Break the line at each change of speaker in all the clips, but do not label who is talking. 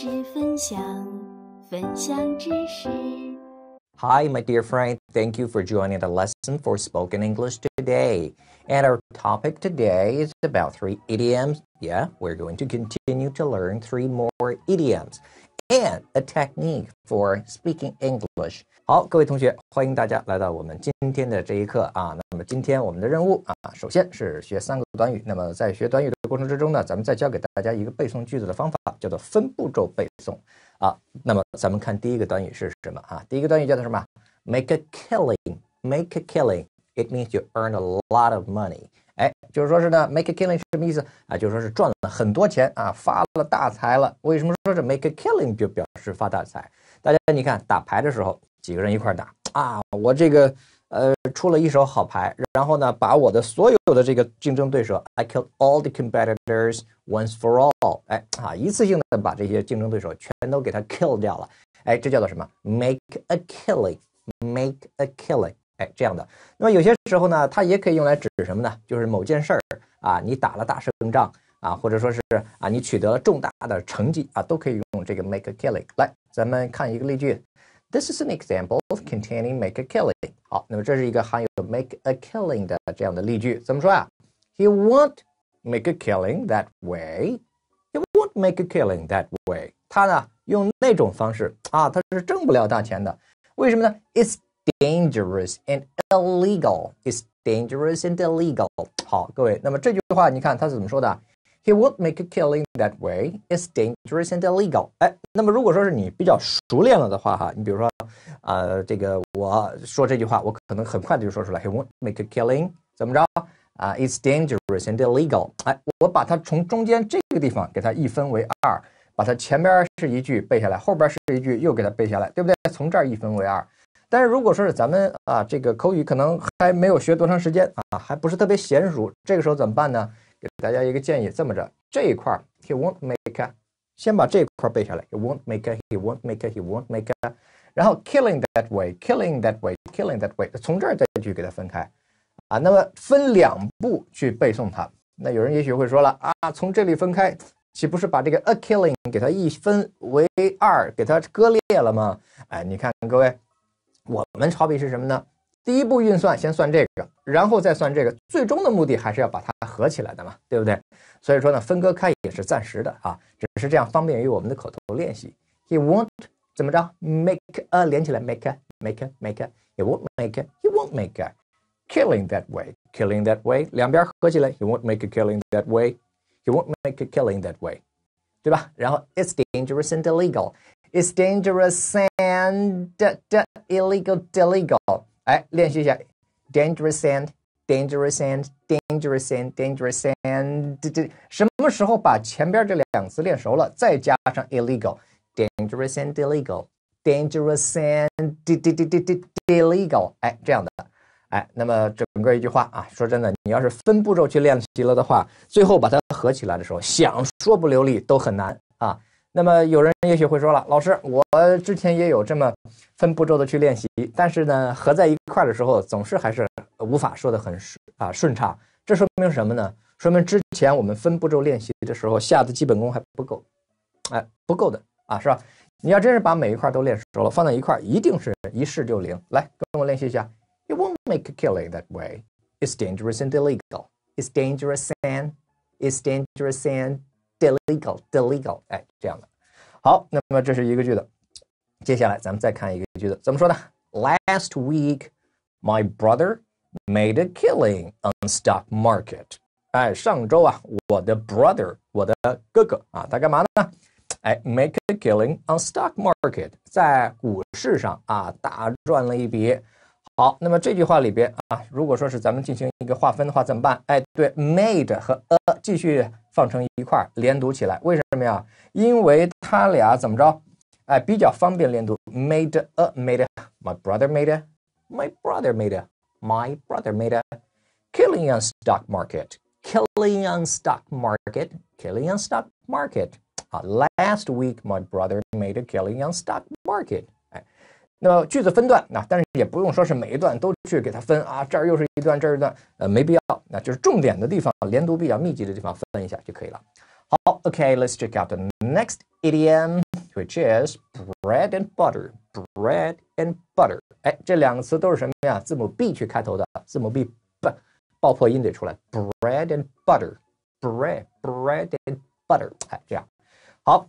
识分享，分享知识。Hi, my dear friend. Thank you for joining the lesson for spoken English today. And our topic today is about three idioms. Yeah, we're going to continue to learn three more idioms. And a technique for speaking English。好，各位同学，欢迎大家来到我们今天的这一课啊。那么今天我们的任务啊，首先是学三个短语。那么在学短语的过程之中呢，咱们再教给大家一个背诵句子的方法，叫做分步骤背诵啊。那么咱们看第一个短语是什么啊？第一个短语叫做什么？Make a killing。Make a killing. It means you earn a lot of money. 哎，就是说是呢，make a killing 是什么意思啊？就说是赚了很多钱啊，发了大财了。为什么说是 make a killing 就表示发大财？大家你看，打牌的时候几个人一块打啊，我这个呃出了一手好牌，然后呢把我的所有的这个竞争对手，I killed all the competitors once for all，哎啊，一次性的把这些竞争对手全都给他 kill 掉了。哎，这叫做什么？make a killing，make a killing。哎，这样的，那么有些时候呢，它也可以用来指什么呢？就是某件事儿啊，你打了大胜仗啊，或者说是啊，你取得了重大的成绩啊，都可以用这个 make a killing 来。咱们看一个例句：This is an example of containing make a killing。好，那么这是一个含有 make a killing 的这样的例句。怎么说？He 啊 won't make a killing that way. He won't make a killing that way. 他呢，用那种方式啊，他是挣不了大钱的。为什么呢？It's Dangerous and illegal. It's dangerous and illegal. 好，各位，那么这句话你看它是怎么说的？He won't make a killing that way. It's dangerous and illegal. 哎，那么如果说是你比较熟练了的话，哈，你比如说，呃，这个我说这句话，我可能很快的就说出来。He won't make a killing. 怎么着？啊，It's dangerous and illegal. 哎，我把它从中间这个地方给它一分为二，把它前边是一句背下来，后边是一句又给它背下来，对不对？从这儿一分为二。但是如果说是咱们啊，这个口语可能还没有学多长时间啊，还不是特别娴熟，这个时候怎么办呢？给大家一个建议，这么着，这一块儿，he won't make a，先把这一块背下来，he won't make a，he won't make a，he won't make a，然后 killing that way，killing that way，killing that way，从这儿再去给它分开，啊，那么分两步去背诵它。那有人也许会说了，啊，从这里分开，岂不是把这个 a killing 给它一分为二，给它割裂了吗？哎，你看各位。我们好比是什么呢？第一步运算先算这个，然后再算这个。最终的目的还是要把它合起来的嘛，对不对？所以说呢，分割开也是暂时的啊，只是这样方便于我们的口头练习。He will won't 怎么着？Make a 连起来，make make a make a。He won't make a he won't make a killing that way killing that way 两边合起来，He won't make a killing that way he won't make a killing that way，对吧？然后 It's dangerous and illegal. It's dangerous and Illegal, illegal。哎，练习一下。Dangerous and dangerous and dangerous and dangerous and…… 这什么时候把前边这两词练熟了，再加上 illegal，dangerous and illegal，dangerous and…… 滴滴滴滴滴，illegal。哎，这样的。哎，那么整个一句话啊，说真的，你要是分步骤去练习了的话，最后把它合起来的时候，想说不流利都很难啊。那么有人也许会说了，老师，我之前也有这么分步骤的去练习，但是呢，合在一块的时候，总是还是无法说的很顺啊顺畅。这说明什么呢？说明之前我们分步骤练习的时候，下的基本功还不够，哎，不够的啊，是吧？你要真是把每一块都练熟了，放在一块，一定是一试就灵。来，跟我练习一下。It won't make killing that way. It's dangerous and illegal. It's dangerous and it's dangerous and，illegal illegal，哎，这样的。好，那么这是一个句子。接下来咱们再看一个句子，怎么说呢？Last week, my brother made a killing on stock market。哎，上周啊，我的 brother，我的哥哥啊，他干嘛呢？哎，make a killing on stock market，在股市上啊大赚了一笔。好，那么这句话里边啊，如果说是咱们进行一个划分的话，怎么办？哎，对，made 和 a 继续放成一块儿连读起来，为什么呀？因为它俩怎么着？哎，比较方便连读，made a made my brother made my brother made my brother made a，killing on stock market，killing on stock market，killing on stock market. Last week my brother made a killing on stock market。那么句子分段啊，但是也不用说是每一段都去给它分啊，这儿又是一段，这儿一段，呃，没必要。那就是重点的地方，连读比较密集的地方分一下就可以了。好，OK，let's、okay, check out the next idiom, which is bread and butter. Bread and butter，哎，这两个词都是什么呀？字母 b 去开头的，字母 b 不爆破音得出来。Bread and butter，bread bread and butter，哎，这样。好，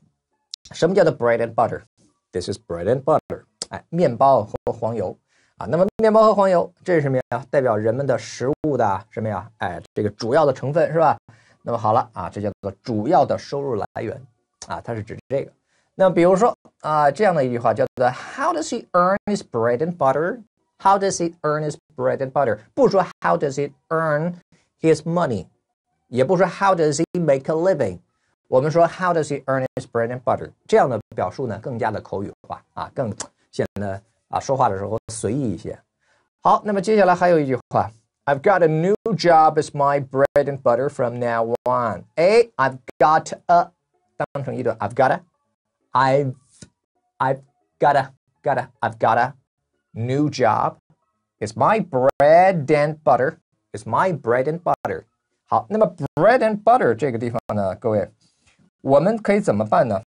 什么叫做 bread and butter？This is bread and butter。哎，面包和黄油啊，那么面包和黄油这是什么呀？代表人们的食物的什么呀？哎，这个主要的成分是吧？那么好了啊，这叫做主要的收入来源啊，它是指这个。那比如说啊，这样的一句话叫做 “How does he earn his bread and butter？”“How does he earn his bread and butter？” 不说 “How does he earn his money？” 也不说 “How does he make a living？” 我们说 “How does he earn his bread and butter？” 这样的表述呢，更加的口语化啊，更。显得啊说话的时候随意一些。好，那么接下来还有一句话：I've got a new job as my bread and butter from now on。哎，I've got a 当成一顿，I've got a，I've I've got a got a I've got a new job. job。It's my bread and butter. butter。It's my bread and butter。好，那么 bread and butter 这个地方呢，各位，我们可以怎么办呢？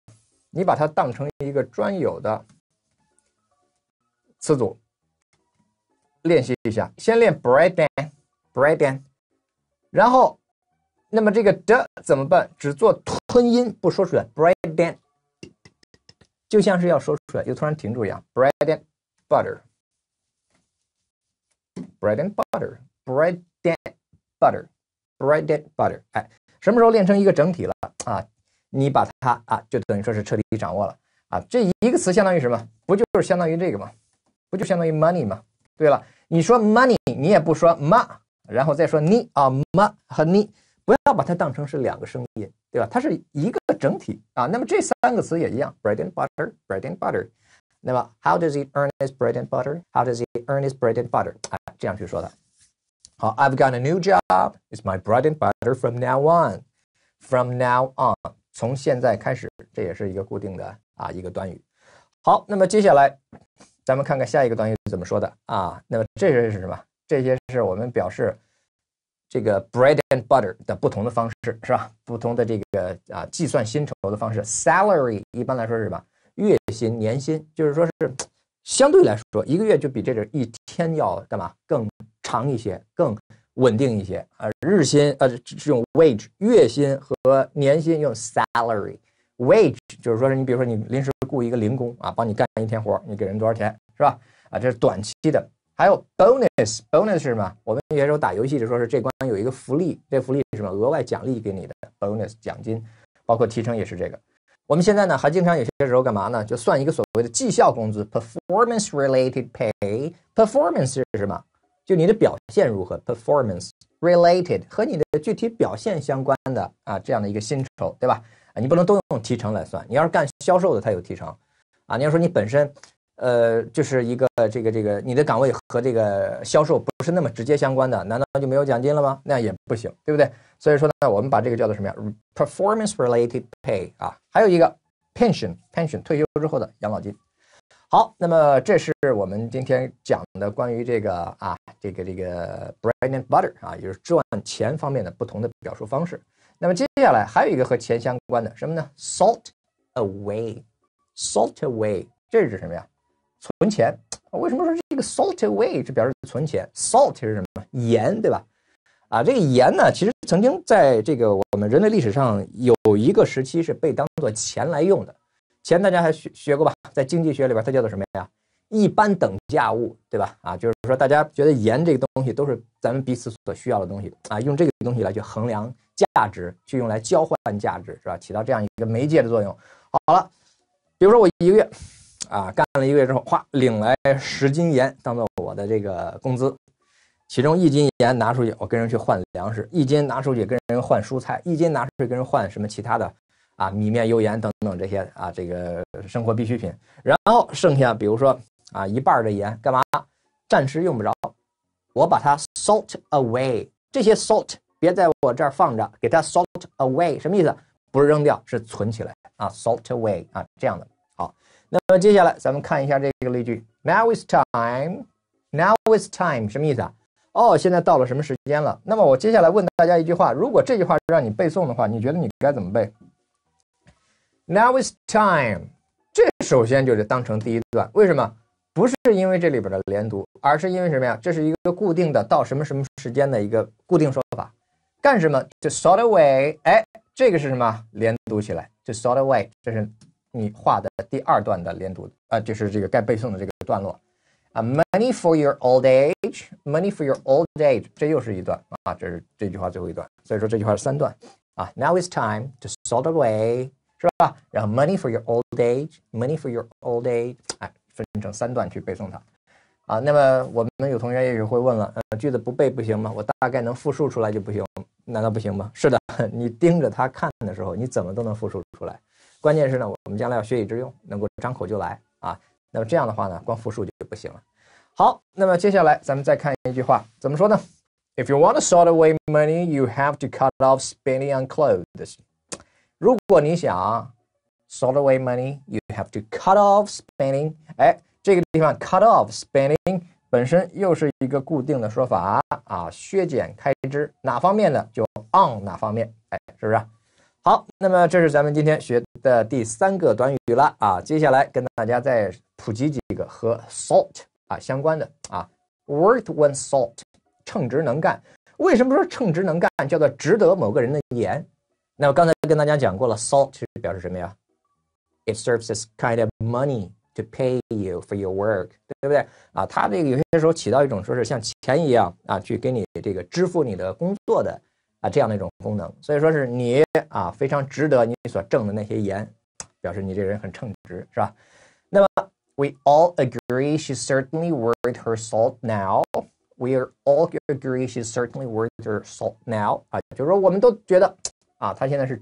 你把它当成一个专有的词组练习一下，先练 bread and bread and，然后，那么这个的怎么办？只做吞音，不说出来。bread and，就像是要说出来又突然停住一样。bread and butter，bread and butter，bread and butter，bread and butter。哎，什么时候练成一个整体了啊？你把它啊，就等于说是彻底掌握了啊。这一个词相当于什么？不就是相当于这个吗？不就相当于 money 吗？对了，你说 money，你也不说 ma，然后再说你啊 ma 和你，不要把它当成是两个声音，对吧？它是一个整体啊。那么这三个词也一样，bread and butter，bread and butter。那么 how does he earn his bread and butter？How does he earn his bread and butter？啊，这样去说的。好，I've got a new job. It's my bread and butter from now on. From now on，从现在开始，这也是一个固定的啊一个短语。好，那么接下来。咱们看看下一个短语怎么说的啊？那么这些是什么？这些是我们表示这个 bread and butter 的不同的方式，是吧？不同的这个啊，计算薪酬的方式，salary 一般来说是什么？月薪、年薪，就是说是相对来说，一个月就比这个一天要干嘛？更长一些，更稳定一些。啊，日薪呃用 wage，月薪和年薪用 salary。Wage 就是说，是你比如说你临时雇一个零工啊，帮你干一天活你给人多少钱是吧？啊，这是短期的。还有 bonus，bonus 是什么？我们有些时候打游戏就说是这关有一个福利，这福利是什么？额外奖励给你的 bonus 奖金，包括提成也是这个。我们现在呢还经常有些时候干嘛呢？就算一个所谓的绩效工资 （performance-related pay）。Performance 是什么？就你的表现如何？Performance-related 和你的具体表现相关的啊，这样的一个薪酬，对吧？啊，你不能都用提成来算。你要是干销售的，他有提成，啊，你要说你本身，呃，就是一个这个这个，你的岗位和这个销售不是那么直接相关的，难道就没有奖金了吗？那样也不行，对不对？所以说呢，我们把这个叫做什么呀？Performance-related pay 啊，还有一个 pension pension，退休之后的养老金。好，那么这是我们今天讲的关于这个啊，这个这个 bread and butter 啊，也就是赚钱方面的不同的表述方式。那么接下来还有一个和钱相关的什么呢？Salt away, salt away，这是指什么呀？存钱。为什么说这个 salt away？是表示存钱。Salt 是什么？盐，对吧？啊，这个盐呢，其实曾经在这个我们人类历史上有一个时期是被当做钱来用的。钱大家还学学过吧？在经济学里边，它叫做什么呀？一般等价物，对吧？啊，就是说大家觉得盐这个东西都是咱们彼此所需要的东西啊，用这个东西来去衡量。价值去用来交换价值，是吧？起到这样一个媒介的作用。好了，比如说我一个月啊，干了一个月之后，哗，领来十斤盐当做我的这个工资，其中一斤盐拿出去，我跟人去换粮食；一斤拿出去跟人换蔬菜；一斤拿出去跟人换什么其他的啊，米面油盐等等这些啊，这个生活必需品。然后剩下比如说啊，一半的盐干嘛？暂时用不着，我把它 salt away。这些 salt。别在我这儿放着，给它 salt away 什么意思？不是扔掉，是存起来啊，salt away 啊，这样的好。那么接下来咱们看一下这个例句，Now is time，Now is time 什么意思啊？哦，现在到了什么时间了？那么我接下来问大家一句话，如果这句话让你背诵的话，你觉得你该怎么背？Now is time，这首先就是当成第一段，为什么？不是因为这里边的连读，而是因为什么呀？这是一个固定的到什么什么时间的一个固定说法。干什么？To sort away，哎，这个是什么？连读起来，To sort away，这是你画的第二段的连读啊，就是这个该背诵的这个段落啊。Money for your old age，Money for your old age，这又是一段啊，这是这句话最后一段。所以说这句话是三段啊。Now it's time to sort away，是吧？然后 Money for your old age，Money for your old age，哎，分成三段去背诵它啊。那么我们有同学也许会问了，呃，句子不背不行吗？我大概能复述出来就不行？难道不行吗？是的，你盯着它看的时候，你怎么都能复述出来。关键是呢，我们将来要学以致用，能够张口就来啊。那么这样的话呢，光复述就不行了。好，那么接下来咱们再看一句话，怎么说呢？If you want to sort away money, you have to cut off spending on clothes。如果你想 sort away money, you have to cut off spending。哎，这个地方 cut off spending。本身又是一个固定的说法啊，削减开支哪方面呢？就 on 哪方面，哎，是不是？好，那么这是咱们今天学的第三个短语了啊。接下来跟大家再普及几个和 salt 啊相关的啊，worth one salt，称职能干。为什么说称职能干？叫做值得某个人的盐。那我刚才跟大家讲过了，salt 表示什么呀？It serves as kind of money. To pay you for your work，对不对啊？他这个有些时候起到一种说是像钱一样啊，去给你这个支付你的工作的啊这样的一种功能。所以说是你啊非常值得你所挣的那些盐，表示你这人很称职，是吧？那么 We all agree s h e certainly worth her salt now. We are all agree she's certainly worth her salt now. 啊，就是说我们都觉得啊，她现在是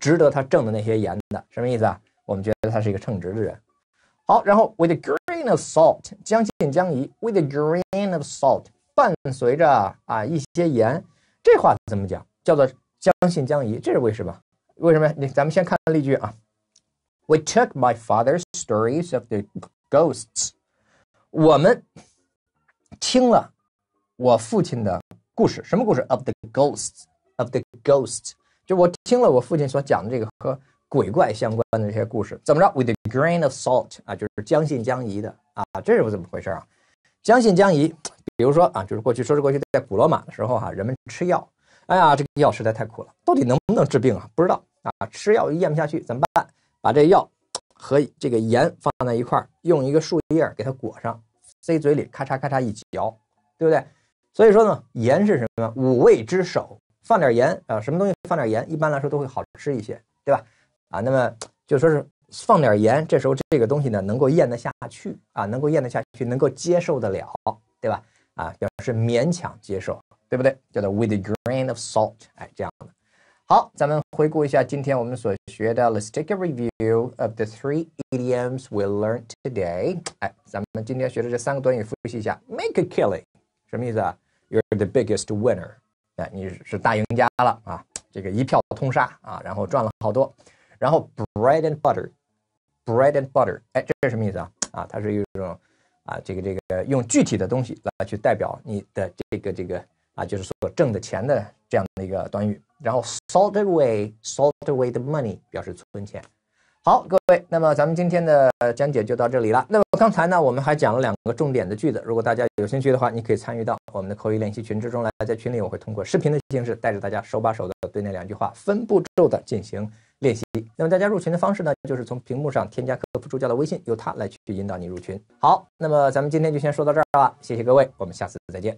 值得她挣的那些盐的，什么意思啊？我们觉得他是一个称职的人。好，然后 with a grain of salt，将信将疑；with a grain of salt，伴随着啊一些盐，这话怎么讲？叫做将信将疑，这是为什么？为什么？你咱们先看看例句啊。We took my father's stories of the ghosts。我们听了我父亲的故事，什么故事？Of the ghosts。Of the ghosts。就我听了我父亲所讲的这个和。鬼怪相关的这些故事怎么着？With a grain of salt 啊，就是将信将疑的啊，这是不怎么回事啊？将信将疑，比如说啊，就是过去，说是过去在古罗马的时候哈，人们吃药，哎呀，这个药实在太苦了，到底能不能治病啊？不知道啊，吃药咽不下去怎么办？把这药和这个盐放在一块儿，用一个树叶给它裹上，塞嘴里，咔嚓咔嚓一嚼，对不对？所以说呢，盐是什么？五味之首，放点盐啊，什么东西放点盐，一般来说都会好吃一些，对吧？啊，那么就说是放点盐，这时候这个东西呢能够咽得下去啊，能够咽得下去，能够接受得了，对吧？啊，表示勉强接受，对不对？叫做 with a grain of salt，哎，这样的。好，咱们回顾一下今天我们所学的。Let's take a review of the three idioms we learned today。哎，咱们今天学的这三个短语复习一下。Make a killing，什么意思啊？You're the biggest winner，哎，你是大赢家了啊，这个一票通杀啊，然后赚了好多。然后 bread and butter，bread and butter，哎，这是什么意思啊？啊，它是一种啊，这个这个用具体的东西来去代表你的这个这个啊，就是所挣的钱的这样的一个短语。然后 s a l t h w a y s a l t h way the money 表示存钱。好，各位，那么咱们今天的讲解就到这里了。那么刚才呢，我们还讲了两个重点的句子，如果大家有兴趣的话，你可以参与到我们的口语练习群之中来，在群里我会通过视频的形式，带着大家手把手的对那两句话分步骤的进行。练习。那么大家入群的方式呢，就是从屏幕上添加客服助教的微信，由他来去引导你入群。好，那么咱们今天就先说到这儿了，谢谢各位，我们下次再见。